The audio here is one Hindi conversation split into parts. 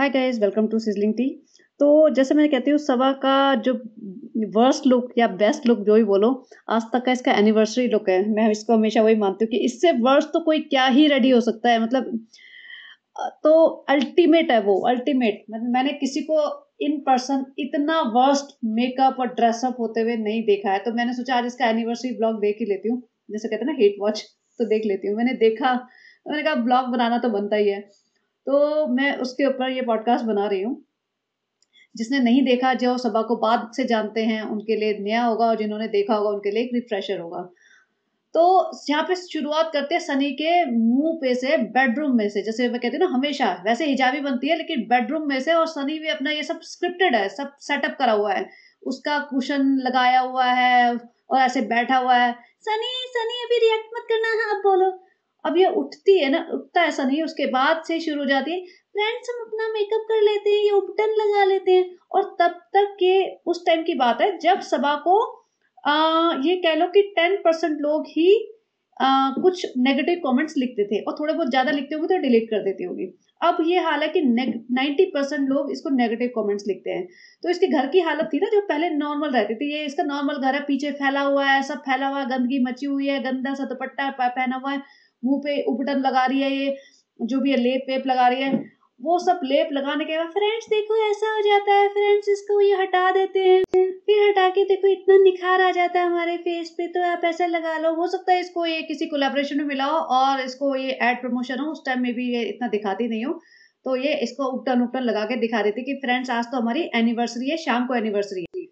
hi guys welcome to sizzling tea तो जैसे मैं कहती हूँ सवा का जो वर्स्ट लुक या बेस्ट लुक जो भी बोलो आज तक का इसका एनिवर्सरी लुक है मैं इसको हमेशा वही मानती हूँ कि इससे वर्स्ट तो कोई क्या ही रेडी हो सकता है मतलब तो अल्टीमेट है वो अल्टीमेट मतलब मैंने किसी को इन पर्सन इतना वर्स्ट मेकअप और ड्रेसअप होते हुए नहीं देखा है तो मैंने सोचा आज इसका एनिवर्सरी ब्लॉग देख ही लेती हूँ जैसे कहते हैं ना हेट वॉच तो देख लेती हूँ मैंने देखा मैंने कहा ब्लॉग बनाना तो बनता ही है तो मैं उसके ऊपर ये पॉडकास्ट बना रही हूँ जिसने नहीं देखा जो सभा को बाद से जानते हैं उनके लिए नया होगा और जिन्होंने देखा होगा उनके लिए एक रिफ्रेशर होगा तो यहाँ पे शुरुआत करते हैं सनी के मुंह पे से बेडरूम में से जैसे मैं कहती हूँ ना हमेशा वैसे हिजाबी बनती है लेकिन बेडरूम में से और सनी भी अपना ये सब स्क्रिप्टेड है सब सेटअप करा हुआ है उसका कुशन लगाया हुआ है और ऐसे बैठा हुआ है सनी सनी अभी रिएक्ट मत करना है हाँ, आप बोलो अब ये उठती है ना उठता ऐसा नहीं उसके बाद से शुरू हो जाती है फ्रेंड्स हम अपना मेकअप कर लेते हैं ये उपटन लगा लेते हैं और तब तक के उस टाइम की बात है जब सभा को आ, ये कह लो कि टेन परसेंट लोग ही आ, कुछ नेगेटिव कमेंट्स लिखते थे और थोड़े बहुत ज़्यादा लिखते होंगे तो डिलीट कर देती होगी अब ये हाल है कि नाइन्टी परसेंट लोग इसको नेगेटिव कमेंट्स लिखते हैं तो इसके घर की हालत थी ना जो पहले नॉर्मल रहती थी ये इसका नॉर्मल घर है पीछे फैला हुआ है सब फैला हुआ है गंदगी मची हुई है गंदा सा दुपट्टा पहना हुआ है मुंह पे उपटन लगा रही है ये जो भी है लेप वेप लगा रही है वो सब लेप लगाने के बाद फ्रेंड्स देखो ऐसा हो जाता है फ्रेंड्स इसको ये हटा देते हैं फिर हटा के देखो इतना निखार आ जाता है हमारे फेस पे तो आप ऐसा लगा लो हो सकता है इसको ये किसी कोलेब्रेशन में मिला हो और इसको ये एड प्रमोशन हो उस टाइम में भी ये इतना दिखाती नहीं हो तो ये इसको उपटन उपटन लगा के दिखा देती कि फ्रेंड्स आज तो हमारी एनिवर्सरी है शाम को एनिवर्सरी है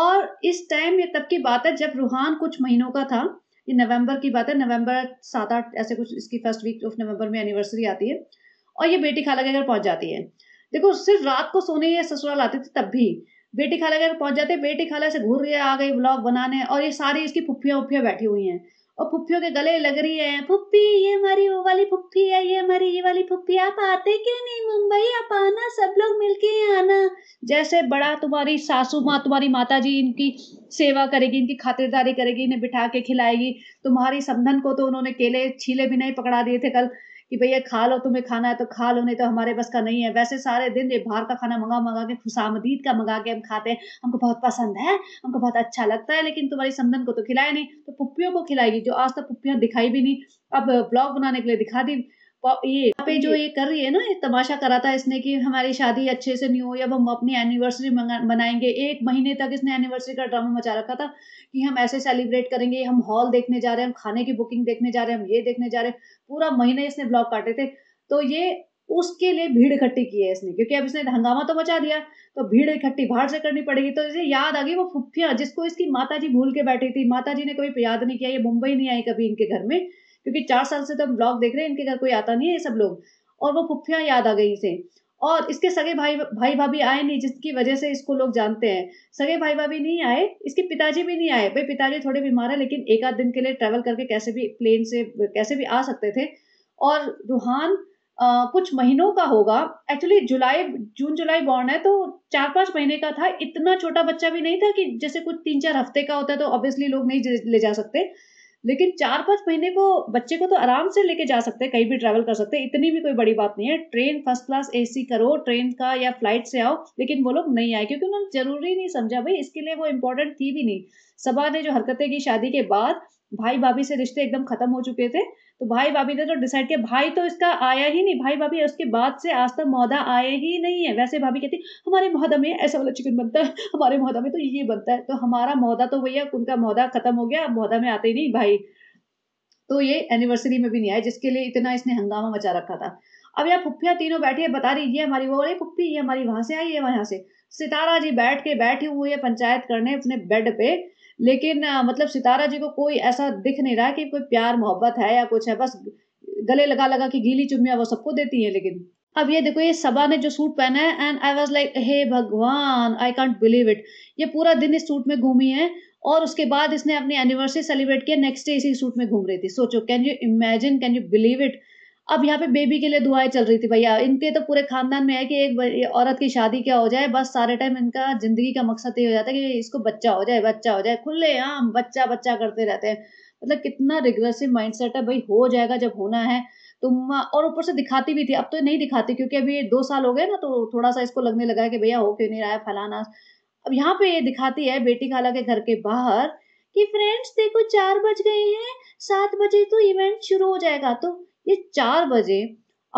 और इस टाइम ये तब की बात है जब रूहान कुछ महीनों का था ये नवंबर की बात है नवंबर सात आठ ऐसे कुछ इसकी फर्स्ट वीक ऑफ नवंबर में एनिवर्सरी आती है और ये बेटी खाला के घर पहुंच जाती है देखो सिर्फ रात को सोने या ससुराल आते थे तब भी बेटी खाला के घर पहुंच जाते बेटी खाला से घूर रही आ गई ब्लॉग बनाने और ये सारी इसकी पुफिया उफिया बैठी हुई हैं और पुप्पियों के गले लग रही है पुप्पी ये हमारी वो वाली पुप्पी है ये हमारी ये वाली पुप्पी आप आते क्यों नहीं मुंबई आप आना सब लोग मिलके आना जैसे बड़ा तुम्हारी सासू माँ तुम्हारी माता जी इनकी सेवा करेगी इनकी खातिरदारी करेगी इन्हें बिठा के खिलाएगी तुम्हारी समधन को तो उन्होंने केले छीले भी नहीं पकड़ा दिए थे कल कि भैया खा लो तुम्हें खाना है तो खा लो नहीं तो हमारे बस का नहीं है वैसे सारे दिन ये बाहर का खाना मंगा मंगा के खुशामदीद का मंगा के हम खाते हैं हमको बहुत पसंद है हमको बहुत अच्छा लगता है लेकिन तुम्हारी समदन को तो खिलाया नहीं तो पुप्पियों को खिलाएगी जो आज तक तो पुप्पियाँ दिखाई भी नहीं अब ब्लॉग बनाने के लिए दिखा दी ये यहाँ पे जो ये कर रही है ना ये तमाशा करा था इसने कि हमारी शादी अच्छे से नहीं हुई अब हम अपनी एनिवर्सरी मनाएंगे एक महीने तक इसने एनिवर्सरी का ड्रामा मचा रखा था कि हम ऐसे सेलिब्रेट करेंगे हम हॉल देखने जा रहे हैं हम खाने की बुकिंग देखने जा रहे हैं हम ये देखने जा रहे हैं पूरा महीने इसने ब्लॉग काटे थे तो ये उसके लिए भीड़ इकट्ठी की है इसने क्योंकि अब इसने हंगामा तो मचा दिया तो भीड़ इकट्ठी बाहर से करनी पड़ेगी तो इसे याद आ गई वो फुफिया जिसको इसकी माता जी भूल के बैठी थी माता जी ने कभी याद नहीं किया ये मुंबई नहीं आई कभी इनके घर में क्योंकि चार साल से तो हम ब्लॉग देख रहे हैं इनके घर कोई आता नहीं है ये सब लोग और वो फुफियाँ याद आ गई इसे और इसके सगे भाई भाई भाभी आए नहीं जिसकी वजह से इसको लोग जानते हैं सगे भाई भाभी नहीं आए इसके पिताजी भी नहीं आए भाई पिताजी थोड़े बीमार है लेकिन एक आध दिन के लिए ट्रैवल करके कैसे भी प्लेन से कैसे भी आ सकते थे और रूहान कुछ महीनों का होगा एक्चुअली जुलाई जून जुलाई बॉर्न है तो चार पाँच महीने का था इतना छोटा बच्चा भी नहीं था कि जैसे कुछ तीन चार हफ्ते का होता है तो ऑब्वियसली लोग नहीं ले जा सकते लेकिन चार पाँच महीने को बच्चे को तो आराम से लेके जा सकते हैं कहीं भी ट्रैवल कर सकते हैं इतनी भी कोई बड़ी बात नहीं है ट्रेन फर्स्ट क्लास एसी करो ट्रेन का या फ्लाइट से आओ लेकिन वो लोग नहीं आए क्योंकि उन्होंने जरूरी नहीं समझा भाई इसके लिए वो इम्पोर्टेंट थी भी नहीं सभा ने जो हरकतें की शादी के बाद भाई भाभी से रिश्ते एकदम खत्म हो चुके थे तो भाई भाभी ने तो डिसाइड किया भाई तो इसका आया ही नहीं भाई भाभी उसके बाद से आज तक मौदा आए ही नहीं है वैसे भाभी कहती हमारे मौदा में ऐसा वाला चिकन बनता है हमारे मौदा में तो ये बनता है तो हमारा मौदा तो भैया उनका मौदा खत्म हो गया मौदा में आते ही नहीं भाई तो ये एनिवर्सरी में भी नहीं आया जिसके लिए इतना इसने हंगामा मचा रखा था अब यहाँ पुप्पिया तीनों बैठी है बता रही ये हमारी वो अरे पुप्पी ये हमारी वहां से आई है वहां से सितारा जी बैठ के बैठी हुई है पंचायत करने अपने बेड पे लेकिन मतलब सितारा जी को कोई ऐसा दिख नहीं रहा कि कोई प्यार मोहब्बत है या कुछ है बस गले लगा लगा कि गीली चुमिया वो सबको देती है लेकिन अब ये देखो ये सबा ने जो सूट पहना है and I was like hey भगवान आई कॉन्ट बिलीव इट ये पूरा दिन इस सूट में घूमी है और उसके बाद इसने अपनी एनिवर्सरी सेलिब्रेट किया नेक्स्ट डे इसी सूट में घूम रही थी सोचो can you imagine can you believe it अब यहाँ पे बेबी के लिए दुआएं चल रही थी भैया इनके तो पूरे खानदान में है कि एक औरत की शादी क्या हो जाए बस सारे टाइम इनका जिंदगी का मकसद ये हो जाता है कि इसको बच्चा हो जाए बच्चा हो जाए खुले आम बच्चा बच्चा करते रहते हैं मतलब कितना रिग्रेसिव माइंडसेट है भाई हो जाएगा जब होना है तुम तो और ऊपर से दिखाती भी थी अब तो नहीं दिखाती क्योंकि अभी दो साल हो गए ना तो थोड़ा सा इसको लगने लगा है कि भैया हो क्यों नहीं रहा है फलाना अब यहाँ पे ये दिखाती है बेटी खाला के घर के बाहर कि फ्रेंड्स देखो चार बज गए हैं सात बजे तो इवेंट शुरू हो जाएगा तो ये चार बजे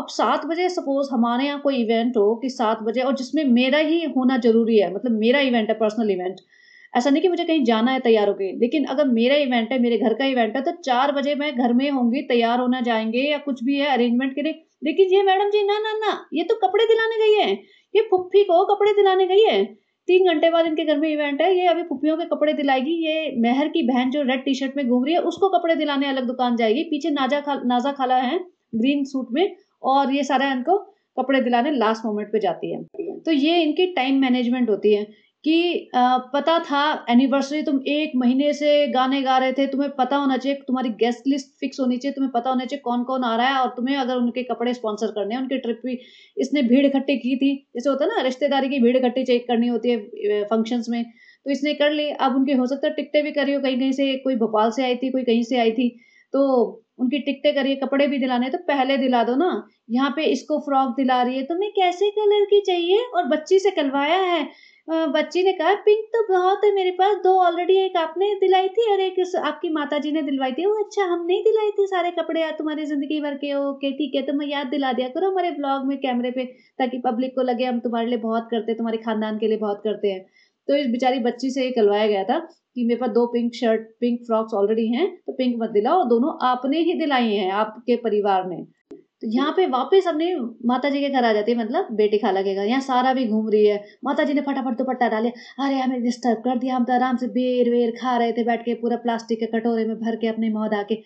अब सात बजे सपोज हमारे यहाँ कोई इवेंट हो कि सात बजे और जिसमें मेरा ही होना जरूरी है मतलब मेरा इवेंट है पर्सनल इवेंट ऐसा नहीं कि मुझे कहीं जाना है तैयार होकर लेकिन अगर मेरा इवेंट है मेरे घर का इवेंट है तो चार बजे मैं घर में होंगी तैयार होना जाएंगे या कुछ भी है अरेंजमेंट के लिए लेकिन ये मैडम जी ना ना ना ये तो कपड़े दिलाने गई है ये फुफ्फी को कपड़े दिलाने गई है तीन घंटे बाद इनके घर में इवेंट है ये अभी पुपियों के कपड़े दिलाएगी ये मेहर की बहन जो रेड टी शर्ट में घूम रही है उसको कपड़े दिलाने अलग दुकान जाएगी पीछे नाजा खा नाजा खाला है ग्रीन सूट में और ये सारा इनको कपड़े दिलाने लास्ट मोमेंट पे जाती है तो ये इनकी टाइम मैनेजमेंट होती है कि पता था एनिवर्सरी तुम एक महीने से गाने गा रहे थे तुम्हें पता होना चाहिए तुम्हारी गेस्ट लिस्ट फिक्स होनी चाहिए तुम्हें पता होना चाहिए कौन कौन आ रहा है और तुम्हें अगर उनके कपड़े स्पॉन्सर करने हैं उनके ट्रिप भी इसने भीड़ इकट्ठी की थी जैसे होता है ना रिश्तेदारी की भीड़ इकट्ठी चेक करनी होती है फंक्शंस में तो इसने कर ली अब उनके हो सकता है टिकटें भी करी हो कहीं कहीं से कोई भोपाल से आई थी कोई कहीं से आई थी तो उनकी टिकटें करिए कपड़े भी दिलाने तो पहले दिला दो ना यहाँ पे इसको फ्रॉक दिला रही है तुम्हें कैसे कलर की चाहिए और बच्ची से कलवाया है बच्ची ने कहा पिंक तो बहुत है मेरे पास दो ऑलरेडी एक आपने दिलाई थी और एक आपकी माता जी ने दिलवाई थी वो अच्छा हम नहीं दिलाई थी सारे कपड़े तुम्हारी ज़िंदगी भर के ओके ठीक है तो मैं याद दिला दिया करो हमारे ब्लॉग में कैमरे पे ताकि पब्लिक को लगे हम तुम्हारे लिए बहुत करते तुम्हारे खानदान के लिए बहुत करते हैं तो इस बेचारी बच्ची से ये कलवाया गया था कि मेरे पास दो pink shirt pink frocks already हैं तो पिंक मत दिलाओ दोनों आपने ही दिलाई हैं आपके परिवार ने तो यहाँ पे वापस अपने माता जी के घर आ जाती है मतलब बेटी खाला के घर यहाँ सारा भी घूम रही है माता जी ने फटाफट दुपट्टा डाले अरे हमें डिस्टर्ब कर दिया हम तो आराम से बेर वेर खा रहे थे बैठ के पूरा प्लास्टिक के कटोरे में भर के अपने मौत आके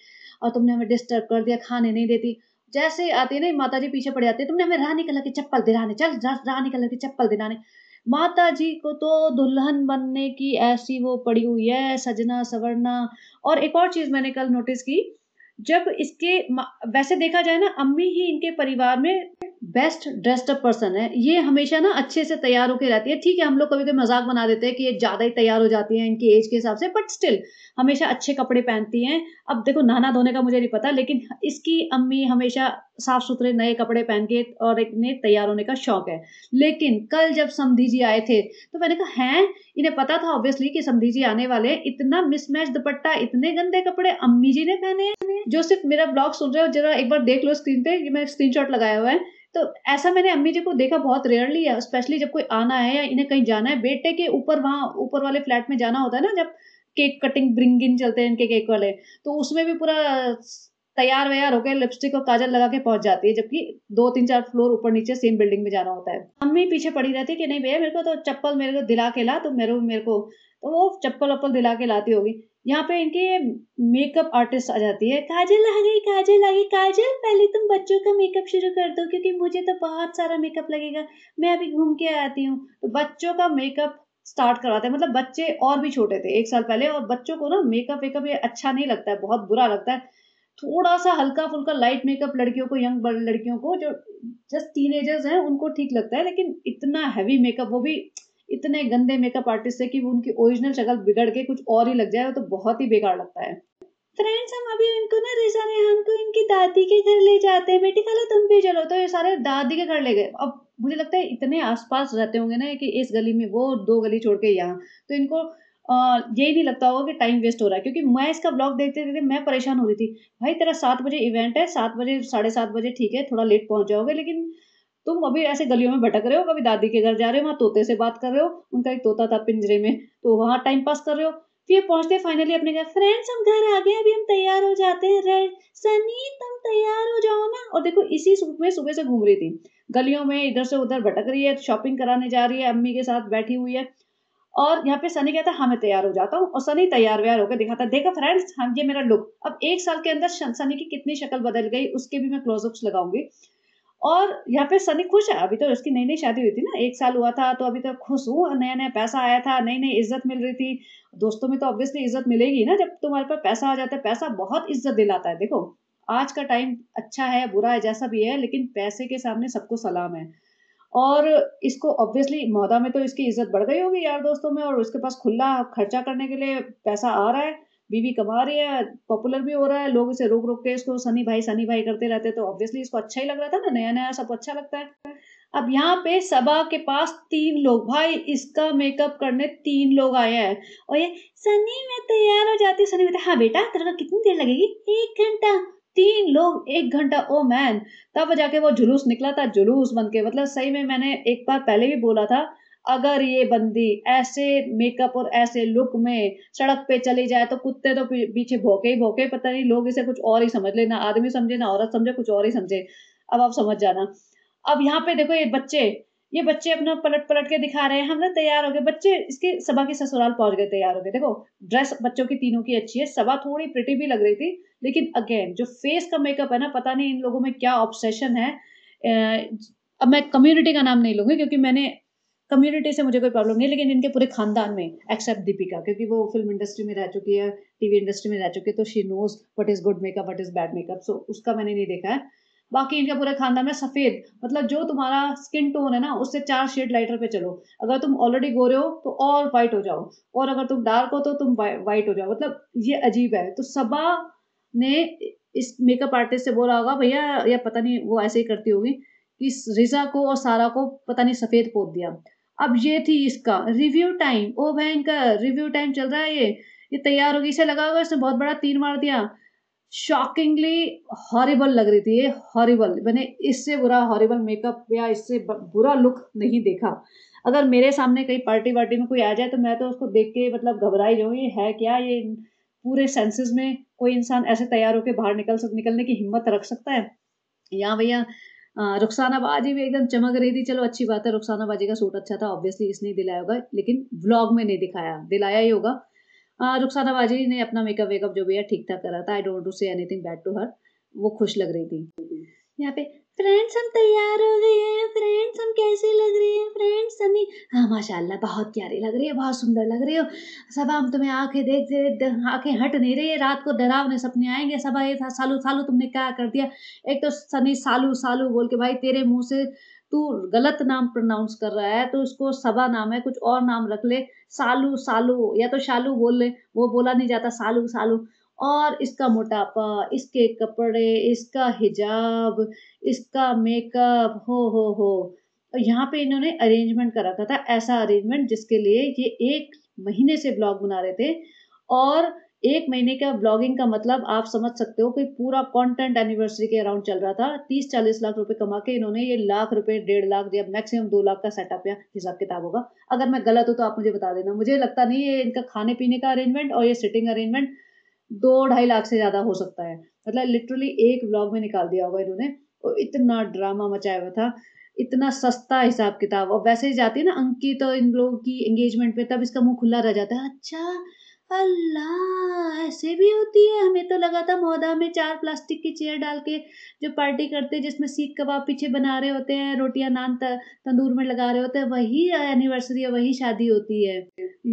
और तुमने हमें डिस्टर्ब कर दिया खाने नहीं देती जैसे आती है ना माता जी पीछे पड़े है तुमने हमें रानी कलर की चप्पल दिलाने चल रानी कलर की चप्पल दिलाने माता जी को तो दुल्हन बनने की ऐसी वो पड़ी हुई है सजना सवरना और एक और चीज मैंने कल नोटिस की जब इसके वैसे देखा जाए ना अम्मी ही इनके परिवार में बेस्ट ड्रेस्ड पर्सन है ये हमेशा ना अच्छे से तैयार होकर रहती है ठीक है हम लोग कभी कभी मजाक बना देते हैं कि ये ज़्यादा ही तैयार हो जाती हैं इनकी एज के हिसाब से बट स्टिल हमेशा अच्छे कपड़े पहनती हैं अब देखो नहाना धोने का मुझे नहीं पता लेकिन इसकी अम्मी हमेशा साफ सुथरे नए कपड़े पहन के और एक नए तैयार होने का शौक है लेकिन कल जब समधी जी आए थे तो मैंने कहा हैं इन्हें पता था ऑब्वियसली कि समधी जी आने वाले इतना मिसमैच दुपट्टा इतने गंदे कपड़े अम्मी जी ने पहने जो सिर्फ मेरा ब्लॉग सुन रहे हो जरा एक बार देख लो स्क्रीन पे ये मैं शॉट लगाया हुआ है तो ऐसा मैंने अम्मी जी को देखा बहुत रेयरली है स्पेशली जब कोई आना है या इन्हें कहीं जाना है बेटे के ऊपर वहाँ ऊपर वाले फ्लैट में जाना होता है ना जब केक कटिंग ब्रिंग इन चलते हैं इनके केक वाले तो उसमें भी पूरा तैयार व्यार होकर लिपस्टिक और काजल लगा के पहुंच जाती है जबकि दो तीन चार फ्लोर ऊपर नीचे सेम बिल्डिंग में जाना होता है मम्मी पीछे पड़ी रहती है कि नहीं भैया मेरे को तो चप्पल मेरे को दिला के ला तो मेरे मेरे को तो वो चप्पल वप्पल दिला के लाती होगी यहाँ पे इनकी मेकअप आर्टिस्ट आ जाती है काजल आ गई काजल आ गई काजल पहले तुम बच्चों का मेकअप शुरू कर दो क्योंकि मुझे तो बहुत सारा मेकअप लगेगा मैं अभी घूम के आती हूँ तो बच्चों का मेकअप स्टार्ट करवाते हैं मतलब बच्चे और भी छोटे थे एक साल पहले और बच्चों को ना मेकअप वेकअप ये अच्छा नहीं लगता है बहुत बुरा लगता है थोड़ा सा हल्का फुल्का लाइट मेकअप लड़कियों को यंग लड़कियों को जो जस्ट टीनेजर्स हैं उनको ठीक लगता है लेकिन इतना हैवी मेकअप वो भी इतने गंदे मेकअप आर्टिस्ट है कि वो उनकी ओरिजिनल शक्ल बिगड़ के कुछ और ही लग जाए तो बहुत ही बेकार लगता है फ्रेंड्स हम अभी इनको ना रिजा ने हमको इनकी दादी के घर ले जाते हैं बेटी खाला तुम भी चलो तो ये सारे दादी के घर ले गए अब मुझे लगता है इतने आसपास रहते होंगे ना कि इस गली में वो दो गली छोड़ के यहाँ तो इनको ये नहीं लगता होगा कि टाइम वेस्ट हो रहा है क्योंकि मैं इसका ब्लॉग देखते देखते मैं परेशान हो रही थी भाई तेरा सात बजे इवेंट है सात बजे साढ़े सात बजे ठीक है थोड़ा लेट पहुंच जाओगे लेकिन तुम अभी ऐसे गलियों में भटक रहे हो कभी दादी के घर जा रहे हो वहाँ तोते से बात कर रहे हो उनका एक तोता था पिंजरे में तो वहाँ टाइम पास कर रहे हो फिर तो पहुंचते फाइनली अपने घर फ्रेंड्स हम घर आ गए अभी हम तैयार हो जाते हैं सनी तुम तैयार हो जाओ ना और देखो इसी सूट में सुबह से घूम रही थी गलियों में इधर से उधर भटक रही है शॉपिंग कराने जा रही है अम्मी के साथ बैठी हुई है और यहाँ पे सनी कहता है हाँ मैं तैयार हो जाता हूँ और सनी तैयार व्यार होकर दिखाता है देखा फ्रेंड्स हम ये मेरा लुक अब एक साल के अंदर सनी की कितनी शक्ल बदल गई उसके भी मैं क्लोजअप्स लगाऊंगी और यहाँ पे सनी खुश है अभी तो उसकी नई नई शादी हुई थी ना एक साल हुआ था तो अभी तो खुश हूँ नया नया पैसा आया था नई नई इज्जत मिल रही थी दोस्तों में तो ऑब्वियसली इज्जत मिलेगी ना जब तुम्हारे पास पैसा आ जाता है पैसा बहुत इज्जत दिलाता है देखो आज का टाइम अच्छा है बुरा है जैसा भी है लेकिन पैसे के सामने सबको सलाम है और इसको ऑब्वियसली मौदा में तो इसकी इज्जत बढ़ गई होगी यार दोस्तों में और उसके पास खुला खर्चा करने के लिए पैसा आ रहा है बीवी कमा रही है पॉपुलर भी हो रहा है लोग इसे रोक रोक के इसको सनी भाई सनी भाई करते रहते तो ऑब्वियसली इसको अच्छा ही लग रहा था ना नया नया सब अच्छा लगता है अब यहाँ पे सबा के पास तीन लोग भाई इसका मेकअप करने तीन लोग आए हैं और ये सनी मैं तैयार हो जाती हूँ सनी में हाँ बेटा तेरे को कितनी देर लगेगी एक घंटा तीन लोग एक घंटा ओ मैन तब जाके वो जुलूस निकला था जुलूस बन के मतलब सही में मैंने एक बार पहले भी बोला था अगर ये बंदी ऐसे मेकअप और ऐसे लुक में सड़क पे चली जाए तो कुत्ते तो पीछे भोके ही भोके पता नहीं लोग इसे कुछ और ही समझ ले ना आदमी समझे ना औरत समझे कुछ और ही समझे अब आप समझ जाना अब यहाँ पे देखो ये बच्चे ये बच्चे अपना पलट पलट के दिखा रहे हैं हम लोग तैयार हो गए बच्चे इसके सभा के ससुराल पहुंच गए तैयार हो गए देखो ड्रेस बच्चों की तीनों की अच्छी है सभा थोड़ी प्रिटी भी लग रही थी लेकिन अगेन जो फेस का मेकअप है ना पता नहीं इन लोगों में क्या ऑब्सेशन है अब मैं कम्युनिटी का नाम नहीं लूंगी क्योंकि मैंने कम्युनिटी से मुझे कोई प्रॉब्लम नहीं लेकिन इनके पूरे खानदान में एक्सेप्ट दीपिका क्योंकि वो फिल्म इंडस्ट्री में रह चुकी है टीवी इंडस्ट्री में रह चुकी है तो she knows what is good makeup what is bad makeup so उसका मैंने नहीं देखा है बाकी इनका पूरा खानदान में सफ़ेद मतलब जो तुम्हारा स्किन टोन है ना उससे चार शेड लाइटर पे चलो अगर तुम ऑलरेडी गोरे हो तो और वाइट हो जाओ और अगर तुम डार्क हो तो तुम वाइट हो जाओ मतलब ये अजीब है तो सबा ने इस मेकअप आर्टिस्ट से बोला होगा भैया या पता नहीं वो ऐसे ही करती होगी कि रिजा को और सारा को पता नहीं सफ़ेद पोत दिया अब ये थी इसका रिव्यू टाइम ओ भाई इनका रिव्यू टाइम चल रहा है ये ये तैयार होगी इसे लगा होगा इसने बहुत बड़ा तीर मार दिया शॉकिंगली हॉरिबल लग रही थी ये हॉरिबल मैंने इससे बुरा हॉरिबल मेकअप या इससे बुरा लुक नहीं देखा अगर मेरे सामने कहीं पार्टी वार्टी में कोई आ जाए तो मैं तो उसको देख के मतलब घबरा ही जाऊँ ये है क्या ये पूरे सेंसेस में कोई इंसान ऐसे तैयार होकर बाहर निकल सक निकलने की हिम्मत रख सकता है या भैया रुखसाना बाजी भी एकदम चमक रही थी चलो अच्छी बात है रुखसाना बाजी का सूट अच्छा था ऑब्वियसली इसने दिलाया होगा लेकिन व्लॉग में नहीं दिखाया दिलाया ही होगा हाँ, रुखसाना बाजी ने अपना मेकअप वेकअप जो भी है ठीक ठाक करा था I don't to say anything bad to her वो खुश लग रही थी यहाँ पे फ्रेंड्स हम तैयार हो गए हैं फ्रेंड्स हम कैसे लग रहे हैं फ्रेंड्स सनी हाँ माशाल्लाह बहुत प्यारी लग रही है बहुत सुंदर लग रही हो सब हम तुम्हें आंखें देख दे आंखें हट नहीं रही है रात को डरावने सपने आएंगे सब ये था सालू सालू तुमने क्या कर दिया एक तो सनी सालू सालू बोल के भाई तेरे मुंह से तू गलत नाम प्रोनाउंस कर रहा है तो इसको सबा नाम है कुछ और नाम रख ले सालू सालू या तो शालू बोल ले वो बोला नहीं जाता सालू सालू और इसका मोटापा इसके कपड़े इसका हिजाब इसका मेकअप हो हो हो यहाँ पे इन्होंने अरेंजमेंट कर रखा था ऐसा अरेंजमेंट जिसके लिए ये एक महीने से ब्लॉग बना रहे थे और एक महीने का ब्लॉगिंग का मतलब आप समझ सकते हो कि पूरा कंटेंट एनिवर्सरी के अराउंड चल रहा था तीस चालीस लाख रुपए कमा के इन्होंने ये लाख रुपए डेढ़ लाख या मैक्सिमम दो लाख का सेटअप या हिसाब किताब होगा अगर मैं गलत हूँ तो आप मुझे बता देना मुझे लगता नहीं ये इनका खाने पीने का अरेंजमेंट और ये सिटिंग अरेंजमेंट दो ढाई लाख से ज़्यादा हो सकता है मतलब लिटरली एक ब्लॉग में निकाल दिया होगा इन्होंने और इतना ड्रामा मचाया हुआ था इतना सस्ता हिसाब किताब और वैसे ही जाती है ना अंकित तो इन लोगों की एंगेजमेंट पे तब इसका मुंह खुला रह जाता है अच्छा अल्लाह ऐसे भी होती है हमें तो लगा था मोहदा में चार प्लास्टिक की चेयर डाल के जो पार्टी करते हैं जिसमें सीख कबाब पीछे बना रहे होते हैं रोटियां नान तंदूर में लगा रहे होते हैं वही एनिवर्सरी है वही शादी होती है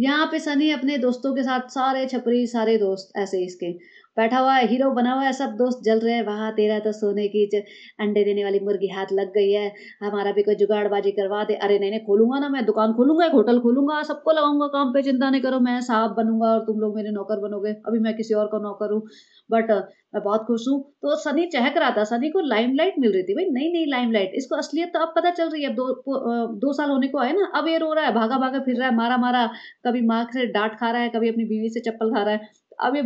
यहाँ पे सनी अपने दोस्तों के साथ सारे छपरी सारे दोस्त ऐसे इसके बैठा हुआ है हीरो बना हुआ है सब दोस्त जल रहे हैं वहाँ तेरा तो सोने की अंडे देने वाली मुर्गी हाथ लग गई है हमारा भी कोई जुगाड़बाजी करवा दे अरे नहीं नहीं खोलूंगा ना मैं दुकान खोलूंगा एक होटल खोलूंगा सबको लगाऊंगा काम पे चिंता नहीं करो मैं साहब बनूंगा और तुम लोग मेरे नौकर बनोगे अभी मैं किसी और का नौकर हूँ बट मैं बहुत खुश हूँ तो सनी चहक रहा था सनी को लाइमलाइट मिल रही थी भाई नई नई लाइमलाइट इसको असलियत तो अब पता चल रही है दो दो साल होने को आए ना अब ये रो रहा है भागा भागा फिर रहा है मारा मारा कभी माँ से डांट खा रहा है कभी अपनी बीवी से चप्पल खा रहा है अब ये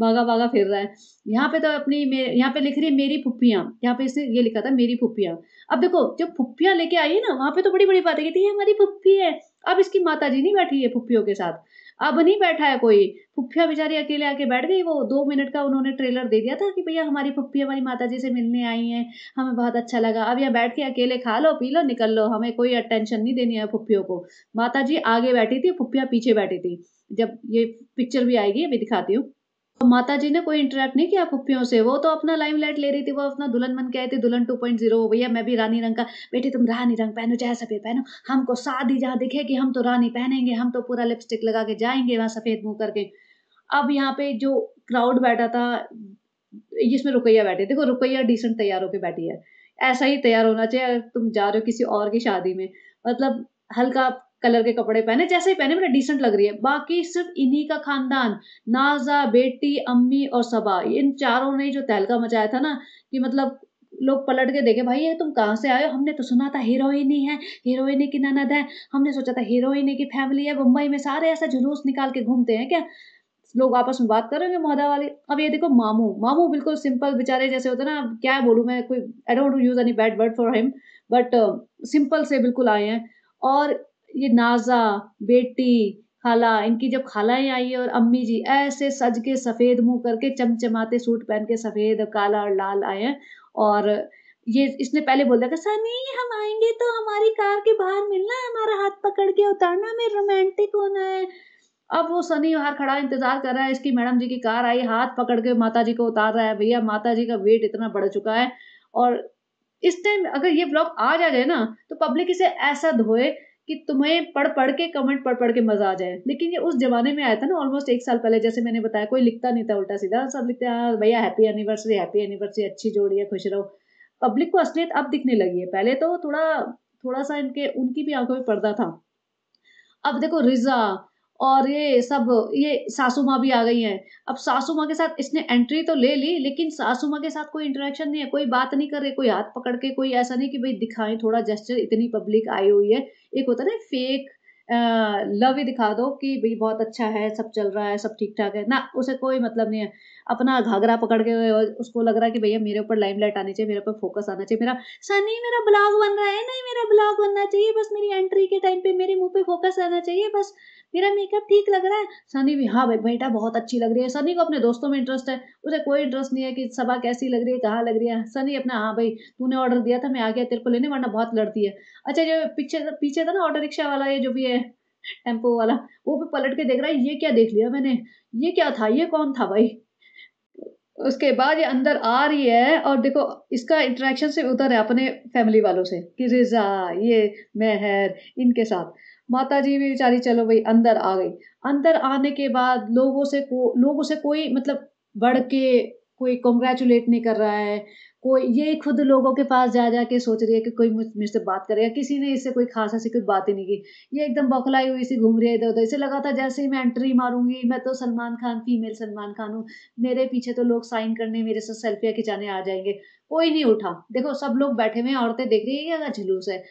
भागा भागा फिर रहा है यहाँ पे तो अपनी यहाँ पे लिख रही है मेरी फुप्पियाँ यहाँ पे इसने ये लिखा था मेरी फुप्पियाँ अब देखो जब फुप्पियाँ लेके आई है ना वहाँ पे तो बड़ी बड़ी बातें कहती है हमारी फुप्पी है अब इसकी माता जी नहीं बैठी है फुप्पियों के साथ अब नहीं बैठा है कोई फुप्फिया बेचारी अकेले आके बैठ गई वो दो मिनट का उन्होंने ट्रेलर दे दिया था कि भैया हमारी फुप्पी हमारी माता जी से मिलने आई हैं हमें बहुत अच्छा लगा अब यहाँ बैठ के अकेले खा लो पी लो निकल लो हमें कोई अटेंशन नहीं देनी है फुप्पियों को माता जी आगे बैठी थी फुप्पिया पीछे बैठी थी जब ये पिक्चर भी आएगी मैं दिखाती हूँ तो माता जी ने कोई इंटरेक्ट नहीं किया पुप्पियों से वो तो अपना लाइम लाइट ले रही थी वो अपना दुल्हन बन के आई थी दुल्हन टू पॉइंट जीरो भैया मैं भी रानी रंग का बेटी तुम रानी रंग पहनो चाहे सफेद पहनो हमको शादी जहाँ दिखेगी हम तो रानी पहनेंगे हम तो पूरा लिपस्टिक लगा के जाएंगे वहाँ सफेद मुंह करके अब यहाँ पे जो क्राउड बैठा था इसमें रुकैया बैठे देखो रुकैया डिसेंट तैयार होकर बैठी है ऐसा ही तैयार होना चाहिए तुम जा रहे हो किसी और की शादी में मतलब हल्का कलर के कपड़े पहने जैसे ही पहने मेरे डिसेंट लग रही है बाकी सिर्फ इन्हीं का खानदान नाजा बेटी अम्मी और सबा इन चारों ने जो तहलका मचाया था ना कि मतलब लोग पलट के देखे भाई ये तुम कहाँ से आए हो हमने तो सुना था हीरोइन ही है हीरोइन की ननद है हमने सोचा था हीरोइन की फैमिली है मुंबई में सारे ऐसा जुलूस निकाल के घूमते हैं क्या लोग आपस में बात करेंगे मोहदा वाले अब ये देखो मामू मामू बिल्कुल सिंपल बेचारे जैसे होते ना क्या बोलूँ मैं कोई I don't use any bad word for him but simple से बिल्कुल आए हैं और ये नाजा बेटी खाला इनकी जब खालाएं आई और अम्मी जी ऐसे सज के सफ़ेद मुंह करके चमचमाते सूट पहन के सफ़ेद काला और लाल आए और ये इसने पहले बोल दिया सनी हम आएंगे तो हमारी कार के बाहर मिलना हमारा हाथ पकड़ के उतारना में रोमांटिक होना है अब वो सनी बाहर खड़ा इंतजार कर रहा है इसकी मैडम जी की कार आई हाथ पकड़ के माता जी को उतार रहा है भैया माता जी का वेट इतना बढ़ चुका है और इस टाइम अगर ये ब्लॉग आ जाए ना तो पब्लिक इसे ऐसा धोए कि तुम्हें पढ़ पढ़ के कमेंट पढ़ पढ़ के मजा आ जाए लेकिन ये उस जमाने में आया था ना ऑलमोस्ट एक साल पहले जैसे मैंने बताया कोई लिखता नहीं था उल्टा सीधा सब लिखते हैं हाँ, भैया हैप्पी एनिवर्सरी हैप्पी एनिवर्सरी अच्छी जोड़ी है खुश रहो पब्लिक को असलियत अब दिखने लगी है पहले तो थोड़ा थोड़ा सा इनके उनकी भी आंखों में पर्दा था अब देखो रिजा और ये सब ये सासू माँ भी आ गई हैं अब सासू माँ के साथ इसने एंट्री तो ले ली लेकिन सासू माँ के साथ कोई इंटरेक्शन नहीं है कोई बात नहीं कर रही कोई हाथ पकड़ के कोई ऐसा नहीं कि भाई दिखाएं थोड़ा जेस्चर इतनी पब्लिक आई हुई है एक होता है ना फेक लव ही दिखा दो कि भाई बहुत अच्छा है सब चल रहा है सब ठीक ठाक है ना उसे कोई मतलब नहीं है अपना घाघरा पकड़ के उसको लग रहा है कि भैया मेरे ऊपर लाइम लाइट आनी चाहिए मेरे ऊपर फोकस आना चाहिए मेरा सनी मेरा ब्लॉग बन रहा है नहीं मेरा ब्लॉग बनना चाहिए बस मेरी एंट्री के टाइम पे मेरे मुंह पे फोकस आना चाहिए बस मेरा मेकअप ठीक लग रहा है सनी भी हाँ भाई बेटा बहुत अच्छी लग रही है सनी को अपने दोस्तों में इंटरेस्ट है उसे कोई इंटरेस्ट नहीं है कि सभा कैसी लग रही है कहाँ लग रही है सनी अपना हाँ भाई तूने ऑर्डर दिया था मैं आ गया तेरे को लेने वरना बहुत लड़ती है अच्छा जो पीछे पीछे था ना ऑटो रिक्शा वाला ये जो भी है टेम्पो वाला वो भी पलट के देख रहा है ये क्या देख लिया मैंने ये क्या था ये कौन था भाई उसके बाद ये अंदर आ रही है और देखो इसका इंटरेक्शन से उतर है अपने फैमिली वालों से कि रिजा ये मेहर इनके साथ माता जी भी बेचारी चलो भाई अंदर आ गई अंदर आने के बाद लोगों से को लोगों से कोई मतलब बढ़ के कोई कॉन्ग्रेचुलेट नहीं कर रहा है कोई ये खुद लोगों के पास जा जा के सोच रही है कि कोई मुझसे बात करेगा किसी ने इससे कोई खास ऐसी कोई बात ही नहीं की ये एकदम बौखलाई हुई सी घूम रही है इधर उधर इसे लगा था जैसे ही मैं एंट्री मारूंगी मैं तो सलमान खान फीमेल सलमान खान हूँ मेरे पीछे तो लोग साइन करने मेरे से सेल्फियाँ खिंचाने आ जाएंगे कोई नहीं उठा देखो सब लोग बैठे हुए हैं औरतें देख रही है अगर जुलूस है